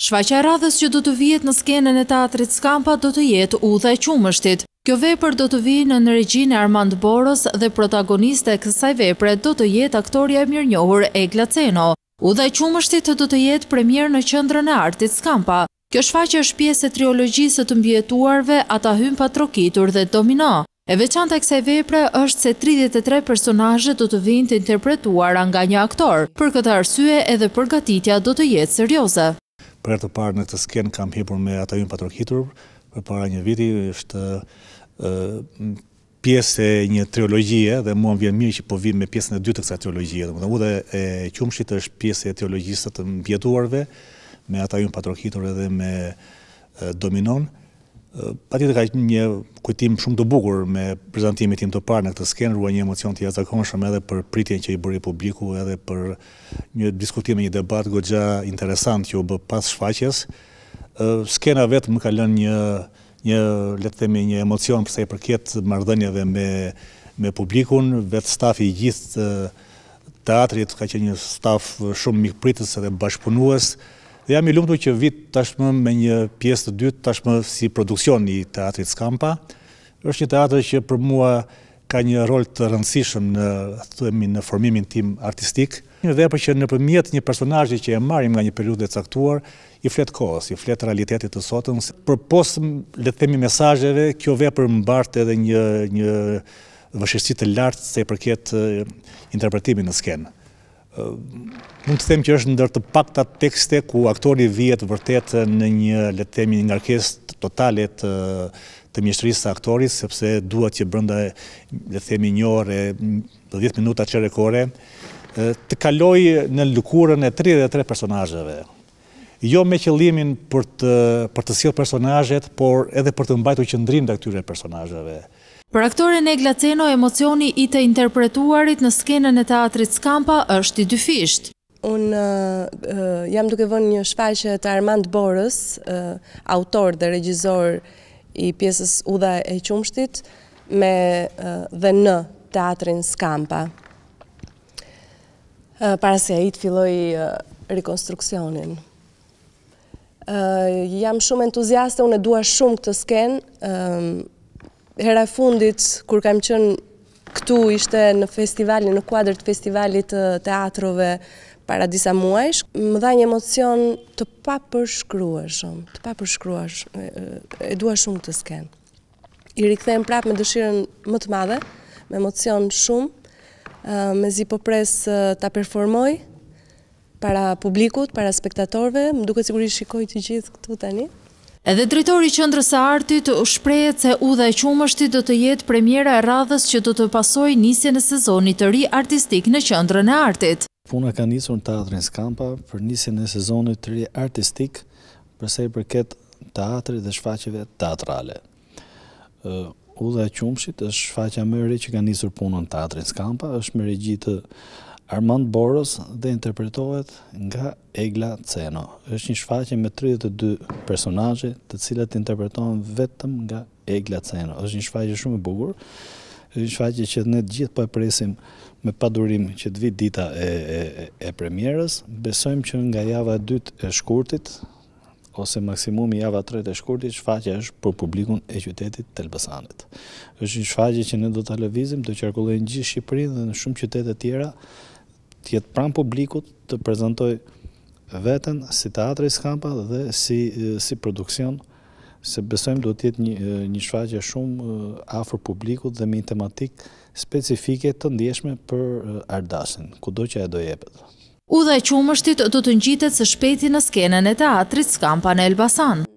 Shfaqa e radhës që do të vijet në skenën e teatrit Skampa do të jetë udhe qumështit. Kjo vepër do të vijë në në e Armand Boros dhe protagoniste kësaj vepre do të jetë aktoria e mirë njohur e Glaceno. qumështit do të jetë premier në qëndrën e artit Skampa. Kjo shfaqa është pjesë e triologjisë të mbjetuarve ata hymë patrokitur dhe domino. E veçanta e kësaj vepre është se 33 personajët do të vinë të interpretuar nga një aktor, për këtë arsye edhe përgatitja do të jetë serioze për të parë në këtë sken kam hipur me ata ju në patrokitur, për para një viti, është pjesë e një triologjie, dhe mua më vjen mirë që po vim me pjesën e dytë të kësaj triologjie, Domethënë udhë e qumshit është pjesë e teologjisë të mbjetuarve me ata ju patrokitur edhe me dominon pa tjetë ka një kujtim shumë të bukur me prezentimit tim të parë në këtë skenë, ruaj një emocion të jazakonshëm edhe për pritjen që i bëri publiku, edhe për një diskutim e një debat gogja interesant që u bë pas shfaqjes. Skena vetë më kalën një, një letë themi, një emocion përsa i përket mardhënjeve me, me publikun, vetë stafi i gjithë teatrit, ka që një staf shumë mikë pritës edhe bashkëpunuës, Dhe jam i lumtur që vit tashmë me një pjesë të dytë tashmë si produksion i teatrit Skampa. Është një teatrë që për mua ka një rol të rëndësishëm në themi në formimin tim artistik. Një vepër që nëpërmjet një personazhi që e marrim nga një periudhë e caktuar, i flet kohës, i flet realitetit të sotëm. Për post, le të themi mesazheve, kjo vepër mbarte edhe një një vështirësi të lartë se i përket interpretimit në skenë mund të them që është ndër të pak të tekste ku aktori vjetë vërtet në një letemi një ngarkes totale të të mjeshtërisë të aktorit, sepse duhet që brënda, le themi, një orë, 10 minuta që kore, të kaloj në lukurën e 33 personajëve. Jo me qëllimin për të, për të personajët, por edhe për të mbajtu qëndrim dhe këtyre personajëve. Për aktore në Glaceno, emocioni i të interpretuarit në skenën e teatrit Skampa është i dyfisht. Unë uh, uh, jam duke vënë një shfaqe të Armand Borës, uh, autor dhe regjizor i pjesës Udha e Qumshtit, me dhe në teatrin Skampa. Para se i të filloj rekonstruksionin. Jam shumë entuziaste, unë e dua shumë këtë skenë, um, Heraj fundit, kur kam qënë këtu ishte në festivalin, në kuadrë të festivalit të teatrove para disa muajsh, më dha një emocion të pa përshkrua shumë, të pa përshkrua shumë, e dua shumë të skenë. I rikëthejmë prapë me dëshiren më të madhe, me emocion shumë, me zi po pres të performoj para publikut, para spektatorve, më duke cikur i shikoj të gjithë këtu tani. një. Edhe drejtori qëndrës së artit shprejet se u dhe qumështi do të jetë premjera e radhës që do të pasoj njësje në sezonit të ri artistik në qëndrën e artit. Puna ka njësur në teatrin Skampa për njësje në sezonit të ri artistik përsej përket teatri dhe shfaqeve teatrale. U dhe qumështi të shfaqe mëri që ka njësur punën teatrin Skampa është me regjitë të Armand Boros dhe interpretohet nga Egla Ceno. Është një shfaqje me 32 personazhe, të cilat interpretohen vetëm nga Egla Ceno. Është një shfaqje shumë e bukur. Është një shfaqje që ne të gjithë po e presim me padurim që të vit dita e, premierës. Besojmë që nga java 2 e shkurtit, ose maksimumi java 3 e shkurtit, shfaqja është për publikun e qytetit të Elbasanit. është një shfaqje që ne do të lëvizim, do të gjithë Shqipërinë dhe në shumë qytetet tjera, të jetë pranë publikut të prezentoj vetën si teatrë i skampa dhe si produksion, se besojmë do të jetë një shfaqe shumë afër publikut dhe me një tematik specifike të ndjeshme për ardasin, ku do që e do jepet. U dhe qumështit do të njitet së shpeti në skenën e teatrit Skampa në Elbasan.